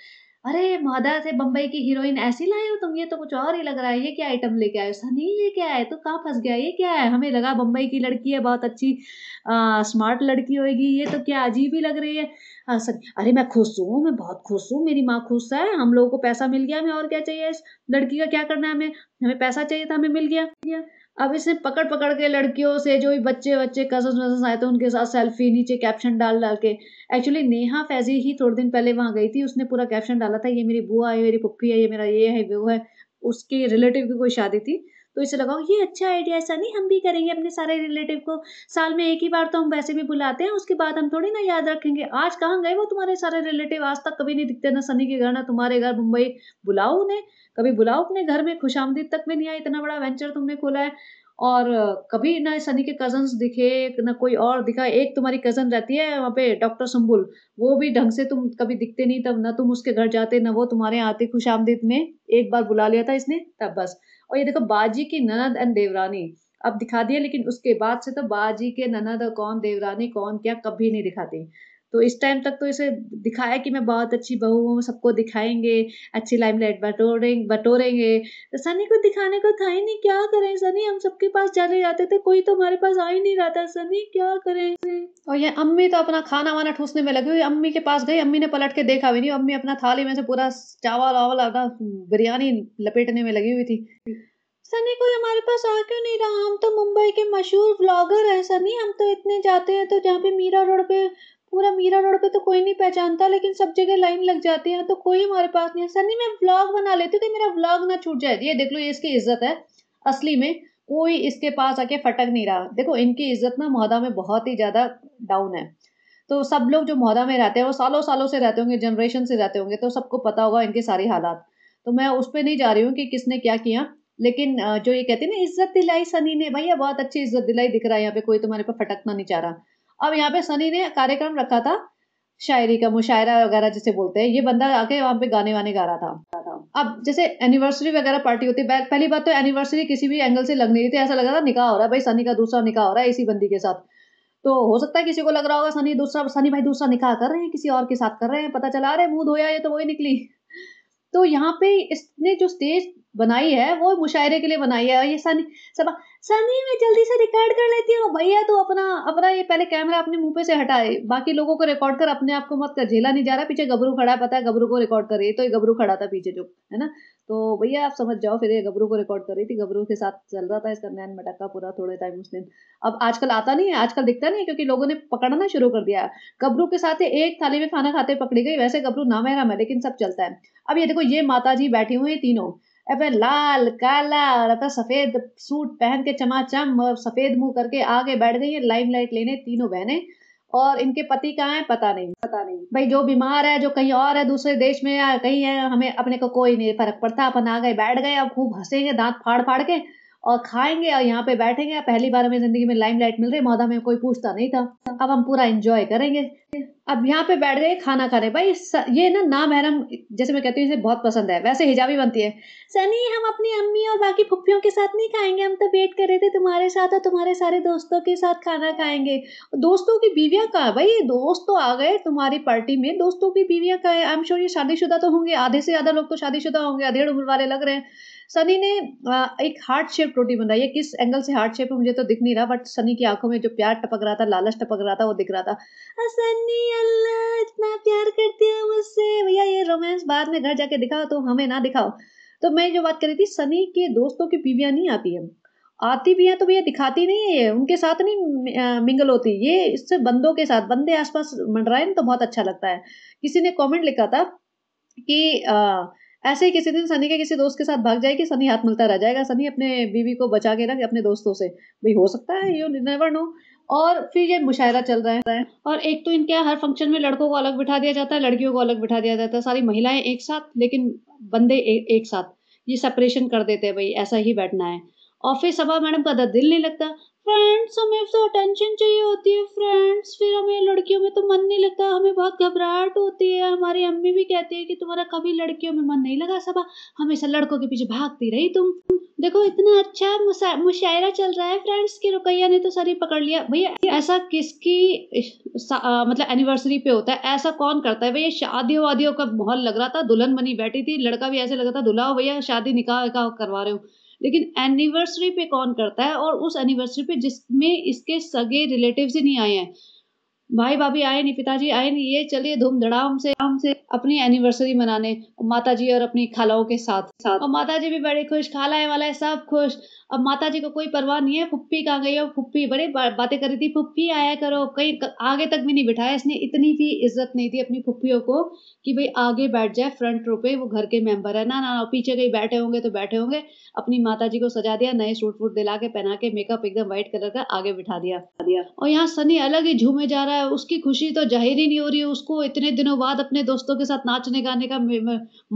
अरे मादा से बम्बई की हीरोइन ऐसी लाए हो तुम ये तो कुछ और ही लग रहा है ये क्या आइटम लेके आए सनी नहीं ये क्या है तो कहाँ फंस गया ये क्या है हमें लगा बम्बई की लड़की है बहुत अच्छी आ, स्मार्ट लड़की होगी ये तो क्या अजीब ही लग रही है हाँ सर अरे मैं खुश हूँ मैं बहुत खुश हूँ मेरी माँ खुश है हम लोगों को पैसा मिल गया हमें और क्या चाहिए इस लड़की का क्या करना है हमें हमें पैसा चाहिए था हमें मिल गया अब इसने पकड़ पकड़ के लड़कियों से जो भी बच्चे बच्चे कजन वजन आए थे उनके साथ सेल्फी नीचे कैप्शन डाल डाल के एक्चुअली नेहा फैजी ही थोड़े दिन पहले वहाँ गई थी उसने पूरा कैप्शन डाला था ये मेरी बुआ है मेरी पप्पी है ये मेरा ये है वो है उसके रिलेटिव की कोई शादी थी तो इसे लगाओ ये अच्छा आइडिया ऐसा नहीं हम भी करेंगे अपने सारे रिलेटिव को साल में एक ही बार तो हम वैसे भी बुलाते हैं उसके बाद हम थोड़ी ना याद रखेंगे आज कहाँ गए वो तुम्हारे सारे रिलेटिव आज तक कभी नहीं दिखते ना सनी के घर ना तुम्हारे घर मुंबई बुलाओ उन्हें कभी बुलाओ अपने घर में खुश तक भी नहीं आया इतना बड़ा वेंचर तुमने खोला है और कभी ना सनी के कजन दिखे ना कोई और दिखा एक तुम्हारी कजन रहती है वहाँ पे डॉक्टर संबुल वो भी ढंग से तुम कभी दिखते नहीं तब ना तुम उसके घर जाते ना वो तुम्हारे आते खुश में एक बार बुला लिया था इसने तब बस और ये देखो बाजी की ननद एंड देवरानी अब दिखा दिया लेकिन उसके बाद से तो बाजी के ननद और कौन देवरानी कौन क्या कभी नहीं दिखाती तो इस टाइम तक तो इसे दिखाया कि मैं बहुत अच्छी बहू हूँ सबको दिखाएंगे अच्छी लाइम लाइट बटोरेंगे बटोरेंगे तो सनी को दिखाने को था ही नहीं क्या करें सनी हम सबके पास चले जाते थे कोई तो हमारे पास आ ही नहीं रहा था सनी क्या करें और ये अम्मी तो अपना खाना वाना ठूसने में लगी हुई अम्मी के पास गई अम्मी ने पलट के देखा भी नहीं अम्मी अपना थाली में से पूरा चावल वावल अपना बिरयानी लपेटने में लगी हुई थी सनी कोई हमारे पास आ क्यों नहीं रहा हम तो मुंबई के मशहूर ब्लॉगर हैं सनी हम तो इतने जाते हैं तो जहाँ पे मीरा रोड पे पूरा मीरा रोड पे तो कोई नहीं पहचानता लेकिन सब जगह लाइन लग जाती है तो कोई हमारे पास नहीं है सनी मैं व्लॉग बना लेती हूँ कि मेरा व्लॉग ना छूट जाए ये देख लो ये इसकी इज्जत है असली में कोई इसके पास आके फटक नहीं रहा देखो इनकी इज्जत ना मोहदा में बहुत ही ज़्यादा डाउन है तो सब लोग जो महदा में रहते हैं वो सालों सालों से रहते होंगे जनरेशन से रहते होंगे तो सबको पता होगा इनके सारे हालात तो मैं उस पर नहीं जा रही हूँ कि किसने क्या किया लेकिन जो ये कहती है ना इज्जत दिलाई सनी ने भैया बहुत अच्छी इज्जत दिलाई दिख रहा है यहाँ पे कोई तुम्हारे पे फटकना नहीं चाह रहा अब यहाँ पे सनी ने कार्यक्रम रखा था शायरी का मुशायरा वगैरह जिसे बोलते हैं ये बंदा आके वहाँ पे गाने वाने गा रहा था अब जैसे एनिवर्सरी वगैरह पार्टी होती है पहली बात तो एनिवर्सरी किसी भी एंगल से लग नहीं रही थी ऐसा लग रहा था निकाह हो रहा है भाई सनी का दूसरा निकाह हो रहा है इसी बंदी के साथ तो हो सकता है किसी को लग रहा होगा सनी दूसरा सनी भाई दूसरा निकाह कर रहे हैं किसी और के साथ कर रहे हैं पता चला अरे मुंह धोया ये तो वही निकली तो यहाँ पे इसने जो स्टेज बनाई है वो मुशायरे के लिए बनाई है और ये सनी सब सनी मैं जल्दी से रिकॉर्ड कर लेती हूँ भैया तो अपना अपना ये पहले कैमरा अपने मुंह पे से हटाए बाकी लोगों को रिकॉर्ड कर अपने आप को मत कर झेला नहीं जा रहा पीछे गबरू खड़ा है पता है गबरू को रिकॉर्ड कर रही है तो ये गबरू खड़ा था पीछे जो है ना तो भैया आप समझ जाओ फिर ये गबरू को रिकॉर्ड कर रही थी गबरू के साथ चल रहा था इसका नैन मटक्का पूरा थोड़े टाइम उस दिन अब आजकल आता नहीं है आजकल दिखता नहीं है क्योंकि लोगों ने पकड़ना शुरू कर दिया गबरू के साथ एक थाली में खाना खाते पकड़ी गई वैसे गबरू ना मेरा मैं लेकिन सब चलता है अब ये देखो ये माता जी बैठी हुई तीनों अबे लाल काला और अपना सफेद सूट पहन के चमाचम और सफेद मुंह करके आगे बैठ गई है लाइम लाइट लेने तीनों बहनें और इनके पति कहाँ हैं पता नहीं पता नहीं भाई जो बीमार है जो कहीं और है दूसरे देश में या कहीं है हमें अपने को कोई नहीं फर्क पड़ता अपन आ गए बैठ गए अब खूब हंसेंगे दांत फाड़ फाड़ के और खाएंगे और यहाँ पे बैठेंगे पहली बार हमें जिंदगी में लाइम लाइट मिल रही मौदा में कोई पूछता नहीं था अब हम पूरा इंजॉय करेंगे अब यहाँ पे बैठ गए खाना खा रहे भाई ये ना ना महरम जैसे मैं कहती हूँ इसे बहुत पसंद है वैसे हिजाबी बनती है सनी हम अपनी अम्मी और बाकी फुफियों के साथ नहीं खाएंगे हम तो वेट कर रहे थे तुम्हारे साथ और तुम्हारे सारे दोस्तों के साथ खाना खाएंगे दोस्तों की बीवियाँ कहाँ भाई दोस्त तो आ गए तुम्हारी पार्टी में दोस्तों की बीवियाँ कहाँ आई एम श्योर ये शादीशुदा तो होंगे आधे से ज़्यादा लोग तो शादीशुदा होंगे अधेड़ उम्र वाले लग रहे हैं सनी ने एक हार्ट शेप रोटी बनाई है किस एंगल से हार्ट शेप है मुझे तो दिख नहीं रहा बट सनी की आंखों में जो प्यार टपक रहा था लालच टपक रहा था वो दिख रहा था सनी अल्लाह इतना प्यार करती है मुझसे भैया ये रोमांस बाद में घर जाके दिखाओ तो हमें ना दिखाओ तो मैं जो बात कर रही थी सनी के दोस्तों की बीवियां नहीं आती है आती भी है तो भैया दिखाती नहीं है ये उनके साथ नहीं मिंगल होती ये इससे बंदों के साथ बंदे आसपास मंडराए तो बहुत अच्छा लगता है किसी ने कमेंट लिखा था कि आ, ऐसे ही किसी दिन सनी के किसी दोस्त के साथ भाग जाएगी सनी हाथ मिलता रह जाएगा सनी अपने बीवी को बचा के रख अपने दोस्तों से भाई हो सकता है यू नेवर नो और फिर ये मुशायरा चल रहा है और एक तो इनके हर फंक्शन में लड़कों को अलग बिठा दिया जाता है लड़कियों को अलग बिठा दिया जाता है सारी महिलाएं एक साथ लेकिन बंदे ए, एक साथ ये सेपरेशन कर देते हैं भाई ऐसा ही बैठना है और फिर सबा मैडम का दिल नहीं लगता फ्रेंड्स हमें तो अटेंशन चाहिए होती है फ्रेंड्स फिर हमें लड़कियों में तो मन नहीं लगता हमें बहुत घबराहट होती है हमारी अम्मी भी कहती है कि तुम्हारा कभी लड़कियों में मन नहीं लगा सबा हमेशा लड़कों के पीछे भागती रही तुम देखो इतना अच्छा मुशायरा चल रहा है फ्रेंड्स कि रुकैया ने तो सर पकड़ लिया भैया ऐसा किसकी मतलब एनिवर्सरी पे होता है ऐसा कौन करता है भैया शादियों वादियों का माहौल लग रहा था दुल्हन बनी बैठी थी लड़का भी ऐसे लग रहा था दुल्हा भैया शादी निकाह करवा रहे हो लेकिन एनिवर्सरी पे कौन करता है और उस एनिवर्सरी पे जिसमें इसके सगे रिलेटिव ही नहीं आए हैं भाई भाभी आए नहीं पिताजी आए नहीं ये चलिए धूमधड़ाम से हम से अपनी एनिवर्सरी मनाने माता जी और अपनी खालाओं के साथ साथ और माता जी भी बड़े खुश खालाए वाला है सब खुश अब माता जी को कोई परवाह नहीं है फुप्पी कहाँ गई हो फुप्पी बड़े बातें कर रही थी फुप्पी आया करो कहीं आगे तक भी नहीं बिठाया इसने इतनी भी इज्जत नहीं थी अपनी फुप्पियों को कि भाई आगे बैठ जाए फ्रंट रो पे वो घर के मेंबर है ना ना, पीछे कहीं बैठे होंगे तो बैठे होंगे अपनी माता जी को सजा दिया नए सूट वूट दिला के पहना के मेकअप एकदम व्हाइट कलर का आगे बिठा दिया दिया और यहाँ सनी अलग ही झूमे जा रहा है उसकी खुशी तो जाहिर ही नहीं हो रही है उसको इतने दिनों बाद अपने दोस्तों के साथ नाचने गाने का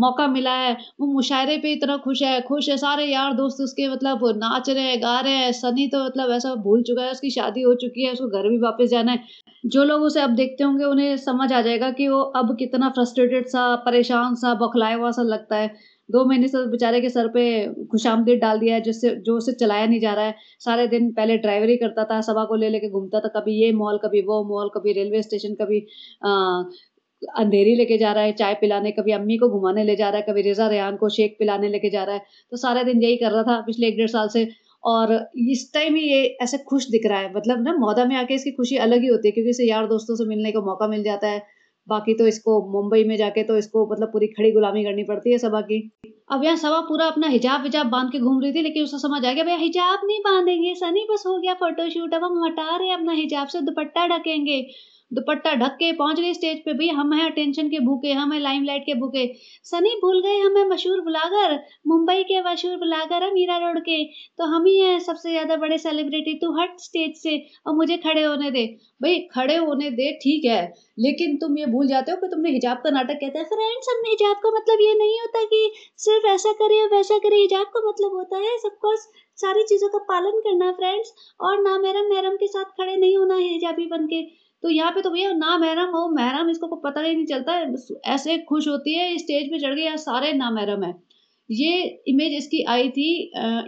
मौका मिला है वो मुशायरे पे इतना खुश है खुश है सारे यार दोस्त उसके मतलब नाच रहे हैं गा रहे हैं सनी तो मतलब ऐसा भूल चुका है उसकी शादी हो चुकी है उसको घर भी वापस जाना है जो लोग उसे अब देखते होंगे उन्हें समझ आ जाएगा कि वो अब कितना फ्रस्ट्रेटेड सा परेशान सा बौखलाया हुआ सा लगता है दो महीने से बेचारे के सर पे खुशामदीद डाल दिया है जिससे जो उसे चलाया नहीं जा रहा है सारे दिन पहले ड्राइवरी करता था सभा को ले लेके घूमता था कभी ये मॉल कभी वो मॉल कभी रेलवे स्टेशन कभी अंधेरी लेके जा रहा है चाय पिलाने कभी अम्मी को घुमाने ले जा रहा है कभी रेजा रेहान को शेक पिलाने लेके जा रहा है तो सारे दिन यही कर रहा था पिछले एक डेढ़ साल से और इस टाइम ही ये ऐसे खुश दिख रहा है मतलब ना मौदा में आके इसकी खुशी अलग ही होती है क्योंकि इसे यार दोस्तों से मिलने का मौका मिल जाता है बाकी तो इसको मुंबई में जाके तो इसको मतलब पूरी खड़ी गुलामी करनी पड़ती है सभा की अब यहाँ सभा पूरा अपना हिजाब विजाब बांध के घूम रही थी लेकिन उसे समझ आ गया भैया हिजाब नहीं बांधेंगे सनी बस हो गया फोटोशूट अब हम हटा रहे हैं अपना हिजाब से दुपट्टा ढकेंगे दुपट्टा ढक के पहुंच गई स्टेज पे भी हम हैं अटेंशन के भूखे हम हैं लाइमलाइट के भूखे सनी भूल गए हमें मशहूर ब्लागर मुंबई के मशहूर ब्लागर है मीरा रोड के तो हम ही हैं सबसे ज़्यादा बड़े सेलिब्रिटी तू हट स्टेज से और मुझे खड़े होने दे भाई खड़े होने दे ठीक है लेकिन तुम ये भूल जाते हो कि तुमने हिजाब का नाटक कहते हैं फ्रेंड्स हमने हिजाब का मतलब ये नहीं होता कि सिर्फ ऐसा करे और वैसा करे हिजाब का मतलब होता है सबको सारी चीज़ों का पालन करना फ्रेंड्स और ना मेरम मेरम के साथ खड़े नहीं होना है हिजाबी बन के तो यहाँ पे तो भैया ना महरम हो महरम इसको पता ही नहीं चलता ऐसे खुश होती है स्टेज पे चढ़ गए यार सारे ना महरम है ये इमेज इसकी आई थी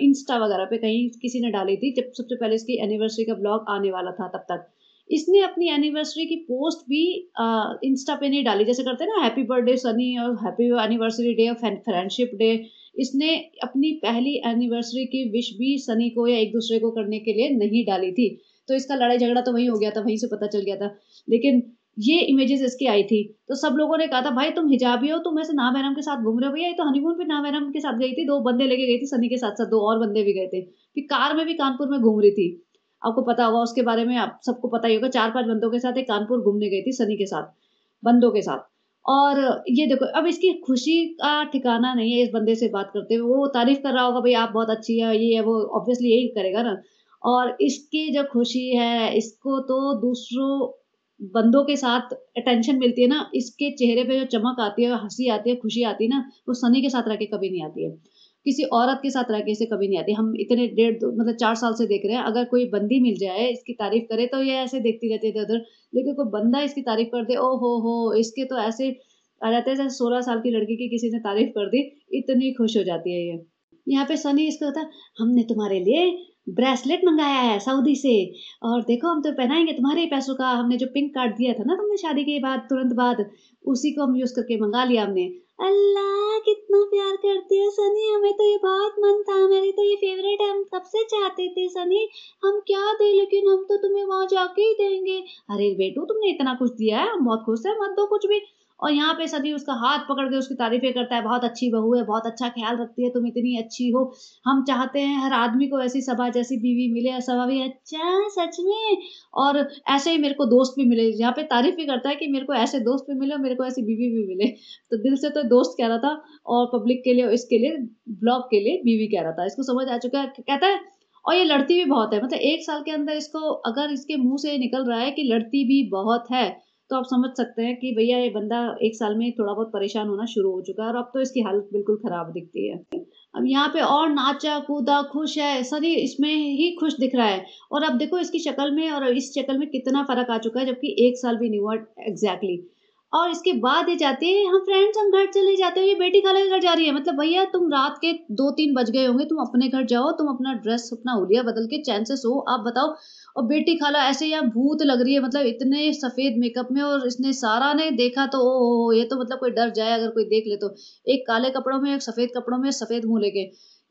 इंस्टा वगैरह पे कहीं किसी ने डाली थी जब सबसे पहले इसकी एनिवर्सरी का ब्लॉग आने वाला था तब तक इसने अपनी एनिवर्सरी की पोस्ट भी आ, इंस्टा पे नहीं डाली जैसे करते ना हैप्पी बर्थडे सनी और हैप्पी एनिवर्सरी डे और फ्रेंडशिप डे इसने अपनी पहली एनिवर्सरी की विश भी सनी को या एक दूसरे को करने के लिए नहीं डाली थी तो इसका लड़ाई झगड़ा तो वहीं हो गया था वहीं से पता चल गया था लेकिन ये इमेजेस इसकी आई थी तो सब लोगों ने कहा था भाई तुम हिजाबी हो तुम ऐसे ना महराम के साथ घूम रहे हो भैया ये तो हनीमून पे ना महराम के साथ गई थी दो बंदे लेके गई थी सनी के साथ साथ दो और बंदे भी गए थे फिर कार में भी कानपुर में घूम रही थी आपको पता होगा उसके बारे में आप सबको पता ही होगा चार पांच बंदों के साथ एक कानपुर घूमने गई थी सनी के साथ बंदों के साथ और ये देखो अब इसकी खुशी का ठिकाना नहीं है इस बंदे से बात करते हुए वो तारीफ कर रहा होगा भाई आप बहुत अच्छी है ये है वो ऑब्वियसली यही करेगा ना और इसकी जो खुशी है इसको तो दूसरों बंदों के साथ अटेंशन मिलती है ना इसके चेहरे पे जो चमक आती है हंसी आती है खुशी आती है ना वो सनी के साथ रह के कभी नहीं आती है किसी औरत के साथ रह के इसे कभी नहीं आती हम इतने डेढ़ मतलब चार साल से देख रहे हैं अगर कोई बंदी मिल जाए इसकी तारीफ करे तो ये ऐसे देखती रहती है इधर उधर लेकिन कोई बंदा इसकी तारीफ कर दे ओ हो हो इसके तो ऐसे आ जाते हैं जैसे सोलह साल की लड़की की किसी ने तारीफ कर दी इतनी खुश हो जाती है ये यहाँ पे सनी इसको होता है हमने तुम्हारे लिए ब्रेसलेट मंगाया है सऊदी से और देखो हम तो पहनाएंगे तुम्हारे पैसों का हमने जो पिंक कार्ड दिया था ना तुमने शादी के बाद तुरंत बाद उसी को हम यूज़ करके मंगा लिया हमने अल्लाह कितना प्यार करती है सनी हमें तो ये बहुत मन था मेरे तो ये फेवरेट है हम तब से चाहते थे सनी हम क्या दे लेकिन हम तो तुम्हें वहाँ जाके ही देंगे अरे बेटू तुमने इतना कुछ दिया है हम बहुत खुश है मत दो कुछ भी और यहाँ पे सभी उसका हाथ पकड़ के उसकी तारीफें करता है बहुत अच्छी बहू है बहुत अच्छा ख्याल रखती है तुम इतनी अच्छी हो हम चाहते हैं हर आदमी को ऐसी सभा जैसी बीवी मिले और सभा भी अच्छा सच में और ऐसे ही मेरे को दोस्त भी मिले यहाँ पे तारीफ भी करता है कि मेरे को ऐसे दोस्त भी मिले और मेरे को ऐसी बीवी भी मिले तो दिल से तो दोस्त कह रहा था और पब्लिक के लिए और इसके लिए ब्लॉग के लिए बीवी कह रहा था इसको समझ आ चुका है कहता है और ये लड़ती भी बहुत है मतलब एक साल के अंदर इसको अगर इसके मुंह से निकल रहा है कि लड़ती भी बहुत है तो आप समझ सकते हैं कि भैया ये बंदा एक साल में थोड़ा बहुत परेशान होना शुरू हो चुका है और अब तो इसकी हालत बिल्कुल खराब दिखती है अब यहाँ पे और नाचा कूदा खुश है सर इसमें ही खुश दिख रहा है और अब देखो इसकी शक्ल में और इस शक्ल में कितना फर्क आ चुका है जबकि एक साल भी नहीं हुआ एग्जैक्टली और इसके बाद ये जाती है हम फ्रेंड्स हम घर चले जाते हैं ये बेटी खाला के घर जा रही है मतलब भैया तुम रात के दो तीन बज गए होंगे तुम अपने घर जाओ तुम अपना ड्रेस अपना उलिया बदल के चैन से सो आप बताओ और बेटी खाला ऐसे यहाँ भूत लग रही है मतलब इतने सफ़ेद मेकअप में और इसने सारा ने देखा तो ओ ये तो मतलब कोई डर जाए अगर कोई देख ले तो एक काले कपड़ों में एक सफ़ेद कपड़ों में सफ़ेद मुंह लेके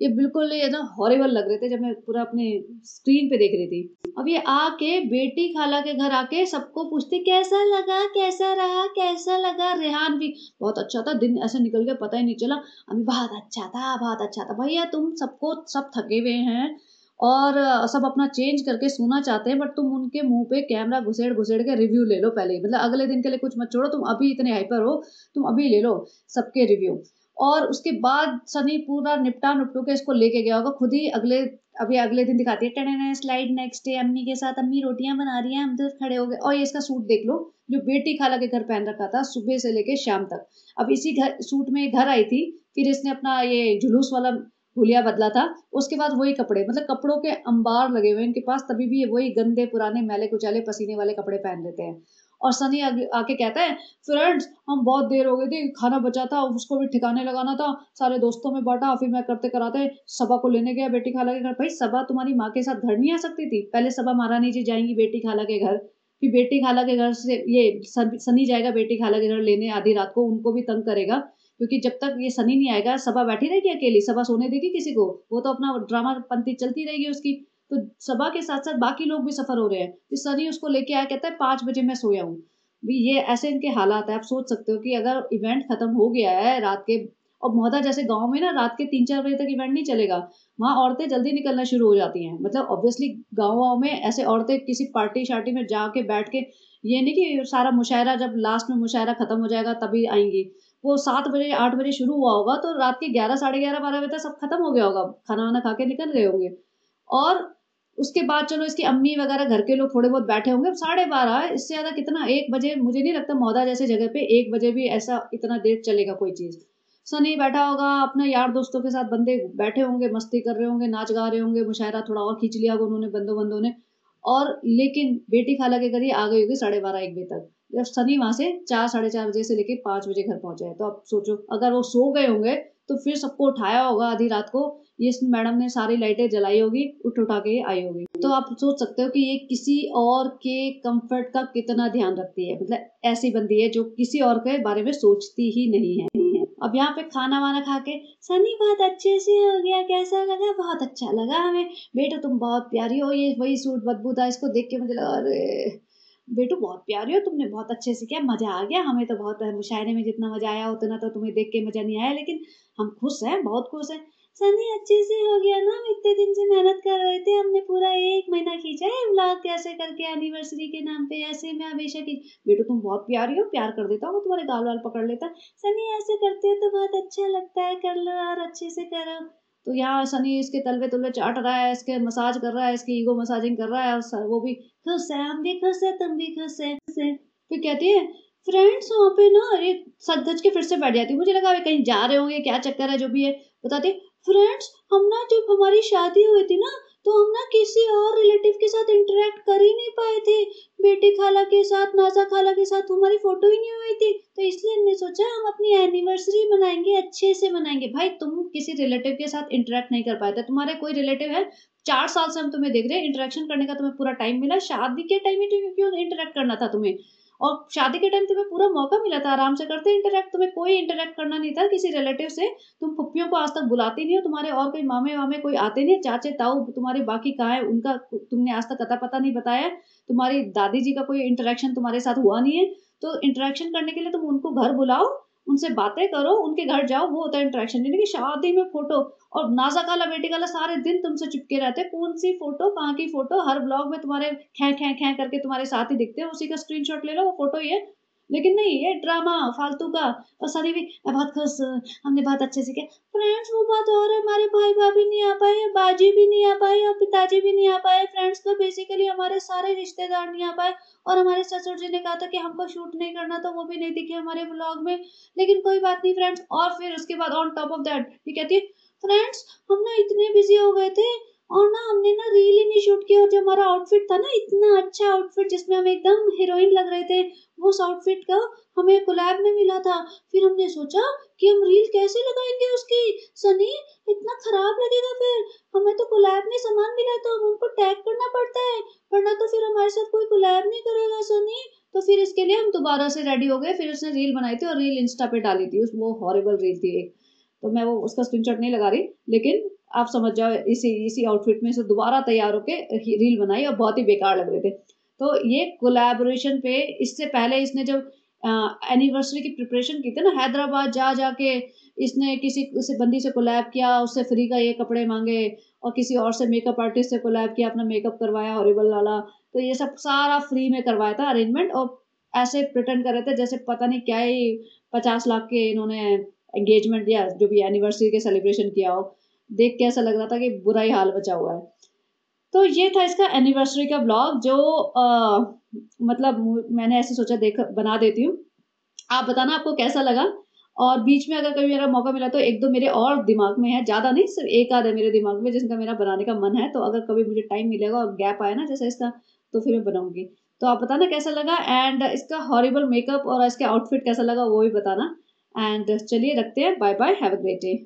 ये बिल्कुल ये ना हॉरेबल लग रहे थे जब मैं पूरा अपने स्क्रीन पे देख रही थी अब ये आके बेटी खाला के घर आके सबको पूछती कैसा लगा कैसा रहा कैसा लगा रेहान भी बहुत अच्छा था दिन ऐसे निकल गया पता ही नहीं चला अभी बहुत अच्छा था बहुत अच्छा था भैया तुम सबको सब थके हुए हैं और सब अपना चेंज करके सोना चाहते हैं बट तुम उनके मुंह पे कैमरा घुसेड़ घुसेड़ के रिव्यू ले लो पहले ही मतलब अगले दिन के लिए कुछ मत छोड़ो तुम अभी इतने हाइपर हो तुम अभी ले लो सबके रिव्यू और उसके बाद सनी पूरा निपटा निपटू के इसको लेके गया होगा खुद ही अगले अभी अगले दिन दिखाती है टन स्लाइड नेक्स्ट डे अम्मी के साथ अम्मी रोटियां बना रही हैं हम तो खड़े हो गए और ये इसका सूट देख लो जो बेटी खाला के घर पहन रखा था सुबह से लेके शाम तक अब इसी घर सूट में घर आई थी फिर इसने अपना ये जुलूस वाला हुलिया बदला था उसके बाद वही कपड़े मतलब कपड़ों के अंबार लगे हुए इनके पास तभी भी वही गंदे पुराने मैले कुचाले पसीने वाले कपड़े पहन लेते हैं और सनी आके कहता है फ्रेंड्स हम बहुत देर हो गई थी खाना बचा था उसको भी ठिकाने लगाना था सारे दोस्तों में बांटा फिर मैं करते कराते सभा को लेने गया बेटी खाला के घर भाई सभा तुम्हारी माँ के साथ घर नहीं आ सकती थी पहले सभा महारानी जी जाएंगी बेटी खाला के घर फिर बेटी खाला के घर से ये सनी जाएगा बेटी खाला के घर लेने आधी रात को उनको भी तंग करेगा क्योंकि जब तक ये सनी नहीं आएगा सभा बैठी रहेगी अकेली सभा सोने देगी किसी को वो तो अपना ड्रामा पंथी चलती रहेगी उसकी तो सभा के साथ साथ बाकी लोग भी सफर हो रहे हैं तो सनी उसको लेके आया कहता है पांच बजे मैं सोया हूँ ये ऐसे इनके हालात है आप सोच सकते हो कि अगर इवेंट खत्म हो गया है रात के और मोहदा जैसे गांव में ना रात के तीन चार बजे तक इवेंट नहीं चलेगा वहां औरतें जल्दी निकलना शुरू हो जाती हैं मतलब ऑब्वियसली गाँव वाँव में ऐसे औरतें किसी पार्टी शार्टी में जाके बैठ के ये नहीं कि सारा मुशायरा जब लास्ट में मुशायरा खत्म हो जाएगा तभी आएंगी वो सात बजे आठ बजे शुरू हुआ होगा तो रात के ग्यारह साढ़े ग्यारह बारह बजे तक सब खत्म हो गया होगा खाना वाना खा के निकल गए होंगे और उसके बाद चलो इसकी अम्मी वगैरह घर के लोग थोड़े बहुत बैठे होंगे साढ़े बारह इससे ज़्यादा कितना एक बजे मुझे नहीं लगता मौदा जैसे जगह पे एक बजे भी ऐसा इतना देर चलेगा कोई चीज़ सनी बैठा होगा अपने यार दोस्तों के साथ बंदे बैठे होंगे मस्ती कर रहे होंगे नाच गा रहे होंगे मुशायरा थोड़ा और खींच लिया होगा उन्होंने बंदो बंदों ने और लेकिन बेटी खाला के करिए आ गई होगी साढ़े बारह एक बजे तक और सनी वहां से चार साढ़े चार बजे से लेके पांच बजे घर पहुंचे तो आप सोचो अगर वो सो गए होंगे तो फिर सबको उठाया होगा आधी रात को ये मैडम ने सारी लाइटें जलाई होगी उठ उठा के आई होगी तो आप सोच सकते हो कि ये किसी और के कंफर्ट का कितना ध्यान रखती है मतलब ऐसी बंदी है जो किसी और के बारे में सोचती ही नहीं है अब यहाँ पे खाना वाना खा के सनी बहुत अच्छे से हो गया कैसा लगा बहुत अच्छा लगा हमें बेटा तुम बहुत प्यारी हो ये वही सूट बदबू था इसको देख के मुझे लगा अरे बेटू बहुत प्यारी हो तुमने बहुत अच्छे से किया मज़ा आ गया हमें तो बहुत मुशायरे में जितना मज़ा आया उतना तो तुम्हें देख के मज़ा नहीं आया लेकिन हम खुश हैं बहुत खुश हैं सनी अच्छे से हो गया ना हम इतने दिन से मेहनत कर रहे थे हमने पूरा एक महीना खींचा है ब्लॉग कैसे करके एनिवर्सरी के नाम पे ऐसे मैं हमेशा की बेटू तुम बहुत प्यारी हो प्यार कर देता हूँ तुम्हारे गाल वाल पकड़ लेता सनी ऐसे करते हो तो बहुत अच्छा लगता है कर लो और अच्छे से करो तो यहाँ सनी इसके तलवे तलवे चाट रहा है इसके मसाज कर रहा है इसकी ईगो मसाजिंग कर रहा है और वो भी खुश है हम भी खुश है तुम भी खुश है फिर कहती है फ्रेंड्स वहाँ पे ना ये सच सच के फिर से बैठ जाती मुझे लगा वे कहीं जा रहे होंगे क्या चक्कर है जो भी है बताती फ्रेंड्स हम ना जब हमारी शादी हुई थी ना तो हम ना किसी और रिलेटिव के साथ इंटरेक्ट कर ही नहीं पाए थे बेटी खाला के साथ नाजा खाला के साथ हमारी फोटो ही नहीं हुई थी तो इसलिए हमने सोचा हम अपनी एनिवर्सरी मनाएंगे अच्छे से मनाएंगे भाई तुम किसी रिलेटिव के साथ इंटरेक्ट नहीं कर पाए थे तुम्हारे कोई रिलेटिव है चार साल से हम तुम्हें देख रहे हैं इंटरेक्शन करने का तुम्हें पूरा टाइम मिला शादी के टाइम ही क्यों इंटरेक्ट करना था तुम्हें और शादी के टाइम तुम्हें पूरा मौका मिला था आराम से करते इंटरेक्ट तुम्हें कोई इंटरेक्ट करना नहीं था किसी रिलेटिव से तुम पुप्पियों को आज तक बुलाती नहीं हो तुम्हारे और कोई मामे वामे कोई आते नहीं चाचे ताऊ तुम्हारे बाकी कहाँ है उनका तुमने आज तक कता पता नहीं बताया तुम्हारी दादी जी का कोई इंटरेक्शन तुम्हारे साथ हुआ नहीं है तो इंटरेक्शन करने के लिए तुम उनको घर बुलाओ उनसे बातें करो उनके घर जाओ वो होता है इंट्रैक्शन यानी कि शादी में फोटो और नाजा काला बेटी काला सारे दिन तुमसे चिपके रहते हैं कौन सी फोटो कहाँ की फोटो हर ब्लॉग में तुम्हारे खें खें खें करके तुम्हारे साथ ही दिखते हैं उसी का स्क्रीनशॉट ले लो वो फोटो ही है लेकिन नहीं ये ड्रामा फालतू का और सारी भी मैं बहुत खुश हमने बहुत अच्छे से किया फ्रेंड्स वो बात और हमारे भाई भाभी नहीं आ पाए बाजी भी नहीं आ पाए और पिताजी भी नहीं आ पाए फ्रेंड्स तो बेसिकली हमारे सारे रिश्तेदार नहीं आ पाए और हमारे ससुर जी ने कहा था कि हमको शूट नहीं करना तो वो भी नहीं दिखे हमारे ब्लॉग में लेकिन कोई बात नहीं फ्रेंड्स और फिर उसके बाद ऑन टॉप ऑफ दैट ये कहती है फ्रेंड्स हम ना इतने बिजी हो गए थे और ना हमने ना रील ही नहीं शूट किया और जो हमारा आउटफिट था ना इतना अच्छा आउटफिट जिसमें हम एकदम हीरोइन लग रहे थे वो आउटफिट का हमें कोलैब में मिला था फिर हमने सोचा कि हम रील कैसे लगाएंगे उसकी सनी इतना खराब लगेगा फिर हमें तो कोलैब में सामान मिला तो हम उनको टैग करना पड़ता है वरना तो फिर हमारे साथ कोई कोलैब नहीं करेगा सनी तो फिर इसके लिए हम दोबारा से रेडी हो गए फिर उसने रील बनाई थी और रील इंस्टा पे डाली थी उस वो हॉरेबल रील थी एक तो मैं वो उसका स्क्रीनशॉट नहीं लगा रही लेकिन आप समझ जाओ इसी इसी आउटफिट में से दोबारा तैयार होकर रील बनाई और बहुत ही बेकार लग रहे थे तो ये कोलेबोरेशन पे इससे पहले इसने जब एनिवर्सरी की प्रिपरेशन की थी ना हैदराबाद जा जा के इसने किसी उस बंदी से कोलैब किया उससे फ्री का ये कपड़े मांगे और किसी और से मेकअप आर्टिस्ट से कोलैब किया अपना मेकअप करवाया हॉरेबल वाला तो ये सब सारा फ्री में करवाया था अरेंजमेंट और ऐसे प्रिटेंड कर रहे थे जैसे पता नहीं क्या ही पचास लाख के इन्होंने एंगेजमेंट दिया जो भी एनिवर्सरी के सेलिब्रेशन किया हो देख के ऐसा लग रहा था कि बुरा ही हाल बचा हुआ है तो ये था इसका एनिवर्सरी का ब्लॉग जो आ, मतलब मैंने ऐसे सोचा देख बना देती हूँ आप बताना आपको कैसा लगा और बीच में अगर कभी मेरा मौका मिला तो एक दो मेरे और दिमाग में है ज़्यादा नहीं सिर्फ एक आध है मेरे दिमाग में जिसका मेरा बनाने का मन है तो अगर कभी मुझे टाइम मिलेगा और गैप आया ना जैसा इसका तो फिर मैं बनाऊंगी तो आप बताना कैसा लगा एंड इसका हॉरिबल मेकअप और इसके आउटफिट कैसा लगा वो भी बताना एंड चलिए रखते हैं bye bye have a great day